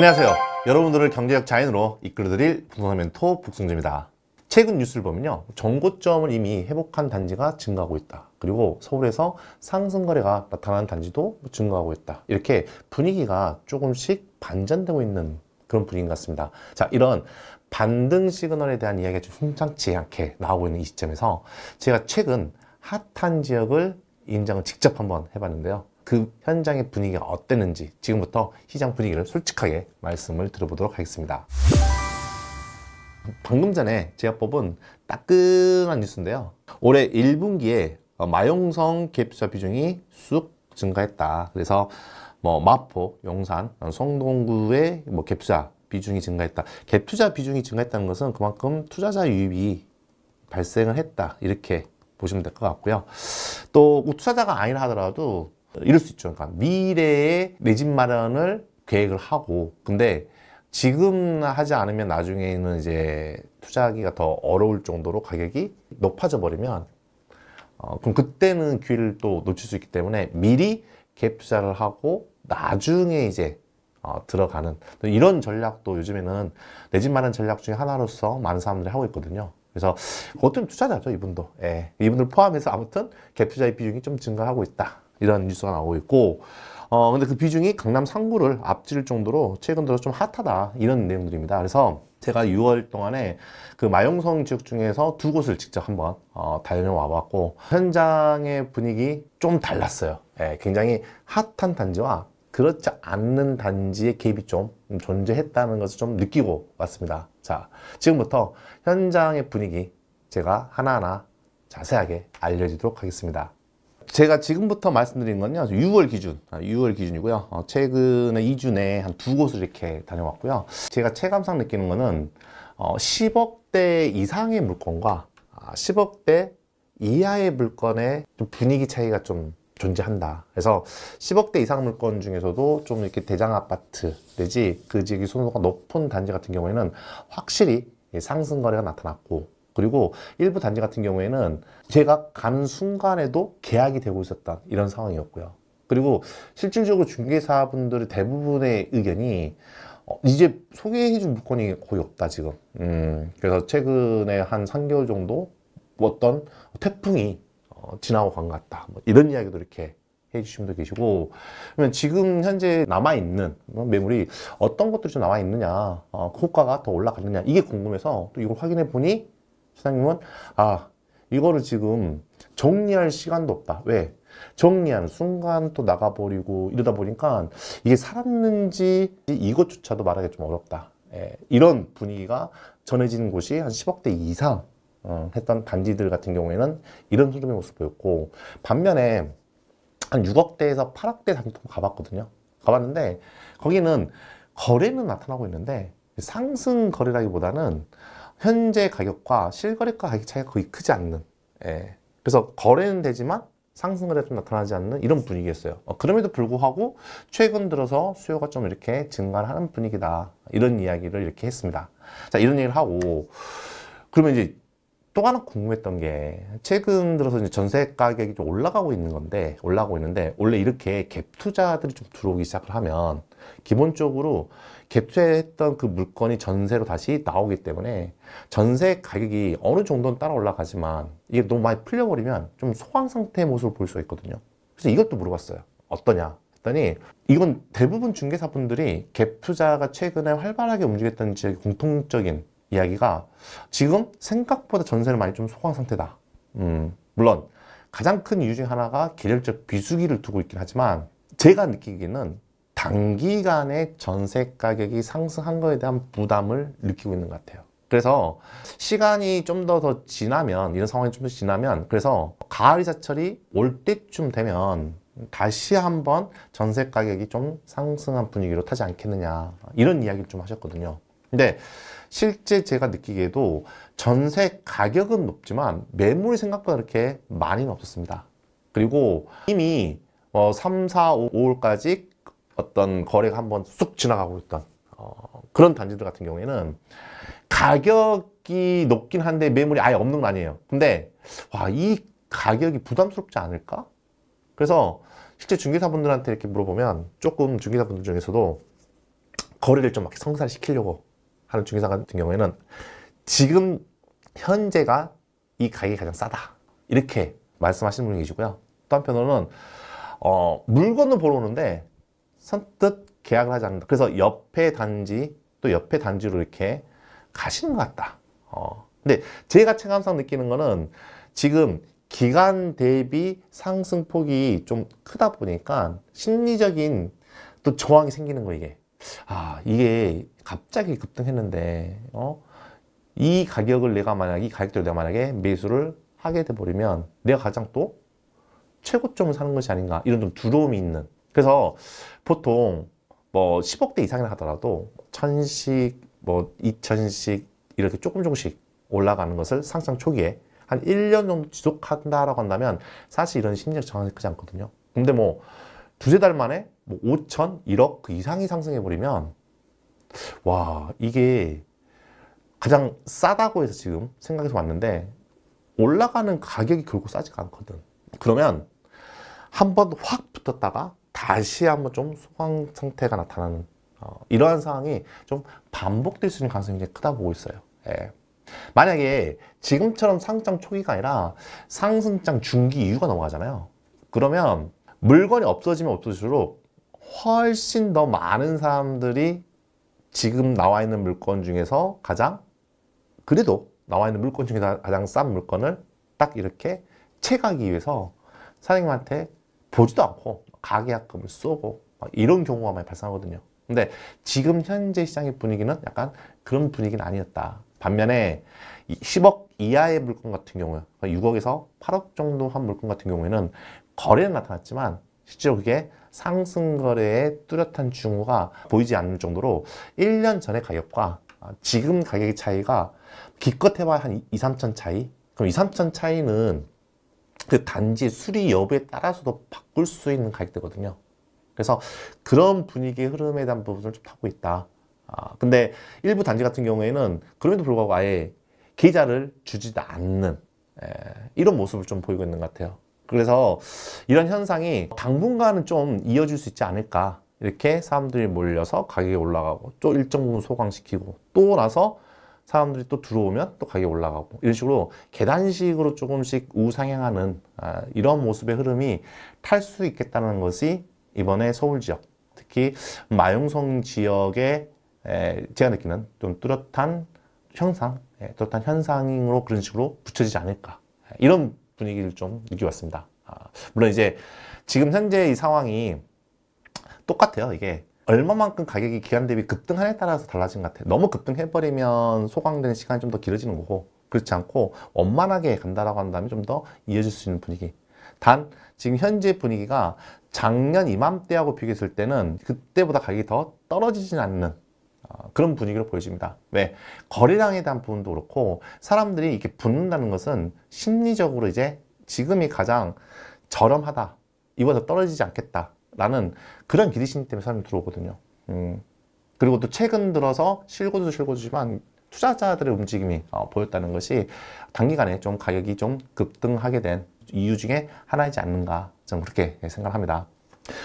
안녕하세요 여러분들을 경제적 자인으로 이끌어드릴 부동산 멘토 북승주입니다 최근 뉴스를 보면요 전고점을 이미 회복한 단지가 증가하고 있다 그리고 서울에서 상승거래가 나타난 단지도 증가하고 있다 이렇게 분위기가 조금씩 반전되고 있는 그런 분위기인 같습니다 자 이런 반등 시그널에 대한 이야기가 좀 심상치 않게 나오고 있는 이 시점에서 제가 최근 핫한 지역을 인장을 직접 한번 해봤는데요 그 현장의 분위기가 어땠는지 지금부터 시장 분위기를 솔직하게 말씀을 들어보도록 하겠습니다. 방금 전에 제가 뽑은 따끈한 뉴스인데요. 올해 1분기에 어, 마용성 갭투자 비중이 쑥 증가했다. 그래서 뭐 마포, 용산, 성동구의 뭐 갭투자 비중이 증가했다. 갭투자 비중이 증가했다는 것은 그만큼 투자자 유입이 발생을 했다. 이렇게 보시면 될 것 같고요. 또 뭐 투자자가 아니라 하더라도 이럴 수 있죠. 그러니까 미래의 내집 마련을 계획을 하고 근데 지금 하지 않으면 나중에는 이제 투자하기가 더 어려울 정도로 가격이 높아져 버리면 어, 그럼 그때는 기를또 놓칠 수 있기 때문에 미리 갭 투자를 하고 나중에 이제 어, 들어가는 이런 전략도 요즘에는 내 집 마련 전략 중에 하나로서 많은 사람들이 하고 있거든요. 그래서 그 어떤 투자자죠 이분도 예. 이분들 포함해서 아무튼 갭투자의 비중이 좀 증가하고 있다 이런 뉴스가 나오고 있고 어 근데 그 비중이 강남 3구를 앞질 정도로 최근 들어 좀 핫하다 이런 내용들입니다 그래서 제가 6월 동안에 그 마용성 지역 중에서 두 곳을 직접 한번 어, 다녀와 봤고 현장의 분위기 좀 달랐어요 예, 굉장히 핫한 단지와 그렇지 않는 단지의 갭이 좀 존재했다는 것을 좀 느끼고 왔습니다. 자, 지금부터 현장의 분위기 제가 하나하나 자세하게 알려드리도록 하겠습니다. 제가 지금부터 말씀드린 건요 6월 기준 6월 아, 기준이고요 어, 최근에 2주에 한 두 곳을 이렇게 다녀왔고요 제가 체감상 느끼는 거는 10억대 어, 이상의 물건과 10억대 아, 이하의 물건의 분위기 차이가 좀 존재한다. 그래서 10억대 이상 물건 중에서도 좀 이렇게 대장 아파트 내지 그 지역이 소득가 높은 단지 같은 경우에는 확실히 상승 거래가 나타났고 그리고 일부 단지 같은 경우에는 제가 가는 순간에도 계약이 되고 있었다 이런 상황이었고요. 그리고 실질적으로 중개사분들의 대부분의 의견이 어, 이제 소개해준 물건이 거의 없다 지금 음, 그래서 최근에 한 3개월 정도 어떤 태풍이 어, 지나고간 것 같다. 뭐 이런 이야기도 이렇게 해주시면도 계시고 그러면 지금 현재 남아있는 뭐 매물이 어떤 것들이 좀 남아있느냐 어, 그효가더 올라가느냐 이게 궁금해서 또 이걸 확인해 보니 사장님은 아 이거를 지금 정리할 시간도 없다 왜? 정리하는 순간 또 나가버리고 이러다 보니까 이게 살았는지 이것조차도 말하기 좀 어렵다 예, 이런 분위기가 전해지는 곳이 한 10억대 이상 어, 했던 단지들 같은 경우에는 이런 흐름의 모습 보였고 반면에 한 6억대에서 8억대 단지도 가봤거든요. 가봤는데 거기는 거래는 나타나고 있는데 상승 거래라기보다는 현재 가격과 실거래가 가격 차이가 거의 크지 않는 예. 그래서 거래는 되지만 상승을 해도 나타나지 않는 이런 분위기였어요. 어, 그럼에도 불구하고 최근 들어서 수요가 좀 이렇게 증가하는 분위기다. 이런 이야기를 이렇게 했습니다. 자, 이런 얘기를 하고 그러면 이제 또 하나 궁금했던 게 최근 들어서 이제 전세 가격이 좀 올라가고 있는 건데 올라가고 있는데 원래 이렇게 갭 투자들이 좀 들어오기 시작을 하면 기본적으로 갭 투자했던 그 물건이 전세로 다시 나오기 때문에 전세 가격이 어느 정도는 따라 올라가지만 이게 너무 많이 풀려버리면 좀 소강 상태의 모습을 볼 수가 있거든요 그래서 이것도 물어봤어요 어떠냐 했더니 이건 대부분 중개사분들이 갭 투자가 최근에 활발하게 움직였던 지역의 공통적인 이야기가 지금 생각보다 전세를 많이 좀소한 상태다. 음, 물론 가장 큰 이유 중 하나가 계절적 비수기를 두고 있긴 하지만 제가 느끼기에는 단기간에 전세 가격이 상승한 거에 대한 부담을 느끼고 있는 것 같아요. 그래서 시간이 좀 더 더 지나면 이런 상황이 좀 더 지나면 그래서 가을 이사철이 올 때쯤 되면 다시 한번 전세 가격이 좀 상승한 분위기로 타지 않겠느냐 이런 이야기를 좀 하셨거든요. 근데 실제 제가 느끼기에도 전세 가격은 높지만 매물이 생각보다 그렇게 많이는 없었습니다. 그리고 이미 어, 3, 4, 5, 5월까지 어떤 거래가 한번 쑥 지나가고 있던 어, 그런 단지들 같은 경우에는 가격이 높긴 한데 매물이 아예 없는 건 아니에요. 근데 와이 가격이 부담스럽지 않을까? 그래서 실제 중개사분들한테 이렇게 물어보면 조금 중개사분들 중에서도 거래를 좀 막 성사시키려고 하는 중개사 같은 경우에는 지금 현재가 이 가격이 가장 싸다 이렇게 말씀하시는 분이 계시고요 또 한편으로는 어, 물건을 보러 오는데 선뜻 계약을 하지 않는다 그래서 옆에 단지 또 옆에 단지로 이렇게 가시는 것 같다 어. 근데 제가 체감상 느끼는 거는 지금 기간 대비 상승폭이 좀 크다 보니까 심리적인 또 저항이 생기는 거 이게 아 이게 갑자기 급등했는데 어? 이 가격을 내가 만약에 이 가격대로 내가 만약에 매수를 하게 돼버리면 내가 가장 또 최고점을 사는 것이 아닌가 이런 좀 두려움이 있는 그래서 보통 뭐 10억대 이상이라 하더라도 천식뭐2천식 이렇게 조금 조금씩 올라가는 것을 상장 초기에 한 1년 정도 지속한다라고 한다면 사실 이런 심리적 저항이 크지 않거든요 근데 뭐 두세 달 만에 뭐 5천, 1억 그 이상이 상승해버리면 와 이게 가장 싸다고 해서 지금 생각해서 왔는데 올라가는 가격이 결국 싸지가 않거든 그러면 한 번 확 붙었다가 다시 한번 좀 소강 상태가 나타나는 어, 이러한 상황이 좀 반복될 수 있는 가능성이 굉장 크다 보고 있어요 예. 만약에 지금처럼 상장 초기가 아니라 상승장 중기 이유가 넘어가잖아요 그러면 물건이 없어지면 없어질수록 훨씬 더 많은 사람들이 지금 나와 있는 물건 중에서 가장 그래도 나와 있는 물건 중에서 가장 싼 물건을 딱 이렇게 채가기 위해서 사장님한테 보지도 않고 가계약금을 쏘고 이런 경우가 많이 발생하거든요. 근데 지금 현재 시장의 분위기는 약간 그런 분위기는 아니었다. 반면에 10억 이하의 물건 같은 경우, 6억에서 8억 정도 한 물건 같은 경우에는 거래는 나타났지만 실제로 그게 상승 거래의 뚜렷한 증후가 보이지 않을 정도로 1년 전의 가격과 지금 가격의 차이가 기껏해봐한 2, 3천 차이? 그럼 2, 3천 차이는 그 단지 수리 여부에 따라서도 바꿀 수 있는 가격대거든요. 그래서 그런 분위기의 흐름에 대한 부분을 좀 타고 있다. 아, 근데 일부 단지 같은 경우에는 그럼에도 불구하고 아예 계좌를 주지도 않는 에, 이런 모습을 좀 보이고 있는 것 같아요. 그래서 이런 현상이 당분간은 좀 이어질 수 있지 않을까 이렇게 사람들이 몰려서 가격이 올라가고 또 일정 부분 소강시키고 또 나서 사람들이 또 들어오면 또 가격이 올라가고 이런 식으로 계단식으로 조금씩 우상향하는 아, 이런 모습의 흐름이 탈 수 있겠다는 것이 이번에 서울 지역 특히 마용성 지역의 에, 제가 느끼는 좀 뚜렷한 현상, 예, 뚜렷한 현상으로 그런 식으로 붙여지지 않을까 예, 이런 분위기를 좀 느껴왔습니다. 아, 물론 이제 지금 현재 이 상황이 똑같아요. 이게 얼마만큼 가격이 기간 대비 급등하에 냐 따라서 달라진 것 같아요. 너무 급등해버리면 소강되는 시간이 좀 더 길어지는 거고 그렇지 않고 원만하게 간다라고 한다면 좀 더 이어질 수 있는 분위기. 단 지금 현재 분위기가 작년 이맘때하고 비교했을 때는 그때보다 가격이 더 떨어지진 않는 어, 그런 분위기로 보여집니다. 왜? 네. 거래량에 대한 부분도 그렇고 사람들이 이렇게 붙는다는 것은 심리적으로 이제 지금이 가장 저렴하다. 이보다 떨어지지 않겠다. 라는 그런 기대심 때문에 사람이 들어오거든요. 음. 그리고 또 최근 들어서 실고도 실고주지만 투자자들의 움직임이 어, 보였다는 것이 단기간에 좀 가격이 좀 급등하게 된 이유 중에 하나이지 않는가 저는 그렇게 생각합니다.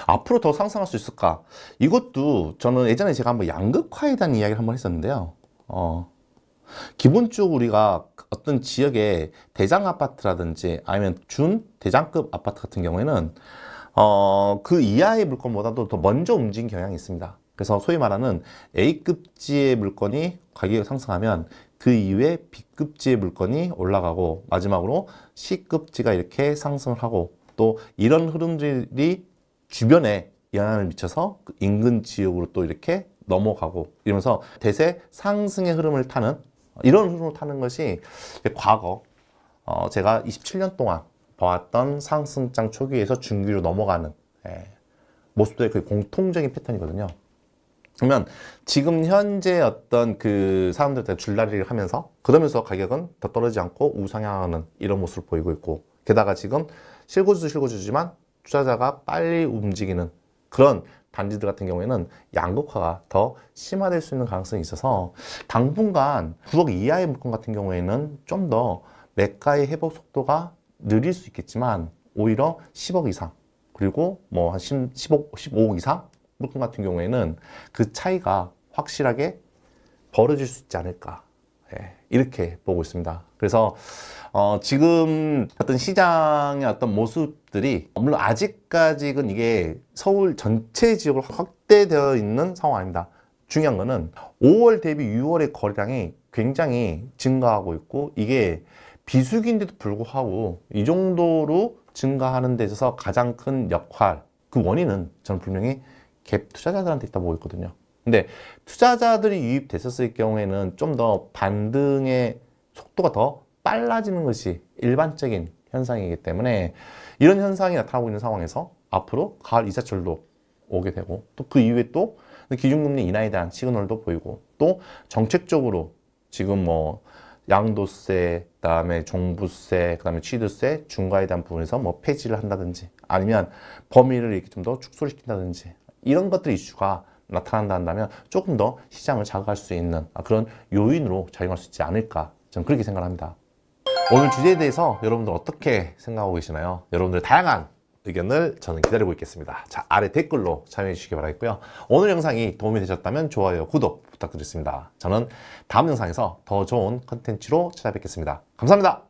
앞으로 더 상승할 수 있을까? 이것도 저는 예전에 제가 한번 양극화에 대한 이야기를 한번 했었는데요. 어, 기본적으로 우리가 어떤 지역의 대장 아파트라든지 아니면 준 대장급 아파트 같은 경우에는 어, 그 이하의 물건보다도 더 먼저 움직인 경향이 있습니다. 그래서 소위 말하는 A급지의 물건이 가격이 상승하면 그 이후에 B급지의 물건이 올라가고 마지막으로 C급지가 이렇게 상승을 하고 또 이런 흐름들이 주변에 영향을 미쳐서 그 인근 지역으로 또 이렇게 넘어가고 이러면서 대세 상승의 흐름을 타는 이런 흐름을 타는 것이 과거 어, 제가 27년 동안 봐왔던 상승장 초기에서 중기로 넘어가는 예, 모습들의 그 공통적인 패턴이거든요. 그러면 지금 현재 어떤 그 사람들한테 줄라리를 하면서 그러면서 가격은 더 떨어지지 않고 우상향하는 이런 모습을 보이고 있고 게다가 지금 실고주도 실고주지만 투자자가 빨리 움직이는 그런 단지들 같은 경우에는 양극화가 더 심화될 수 있는 가능성이 있어서 당분간 9억 이하의 물건 같은 경우에는 좀 더 매가의 회복 속도가 느릴 수 있겠지만 오히려 10억 이상 그리고 뭐 한 15, 억 이상 물건 같은 경우에는 그 차이가 확실하게 벌어질 수 있지 않을까 예, 이렇게 보고 있습니다. 그래서 어 지금 어떤 시장의 어떤 모습들이 물론 아직까지는 이게 서울 전체 지역으로 확대되어 있는 상황 아닙니다. 중요한 거는 5월 대비 6월의 거래량이 굉장히 증가하고 있고 이게 비수기인데도 불구하고 이 정도로 증가하는 데 있어서 가장 큰 역할 그 원인은 저는 분명히 갭 투자자들한테 있다고 보고 있거든요. 근데 투자자들이 유입됐었을 경우에는 좀 더 반등의 속도가 더 빨라지는 것이 일반적인 현상이기 때문에 이런 현상이 나타나고 있는 상황에서 앞으로 가을 이사철도 오게 되고 또 그 이후에 또 기준금리 인하에 대한 시그널도 보이고 또 정책적으로 지금 뭐 양도세, 그다음에 종부세, 그다음에 취득세 중과에 대한 부분에서 뭐 폐지를 한다든지 아니면 범위를 이렇게 좀 더 축소시킨다든지 이런 것들 이슈가 나타난다 한다면 조금 더 시장을 자극할 수 있는 아, 그런 요인으로 작용할 수 있지 않을까 저는 그렇게 생각합니다. 오늘 주제에 대해서 여러분들 어떻게 생각하고 계시나요? 여러분들 다양한 의견을 저는 기다리고 있겠습니다. 자, 아래 댓글로 참여해 주시기 바라겠고요. 오늘 영상이 도움이 되셨다면 좋아요, 구독 부탁드리겠습니다. 저는 다음 영상에서 더 좋은 컨텐츠로 찾아뵙겠습니다. 감사합니다.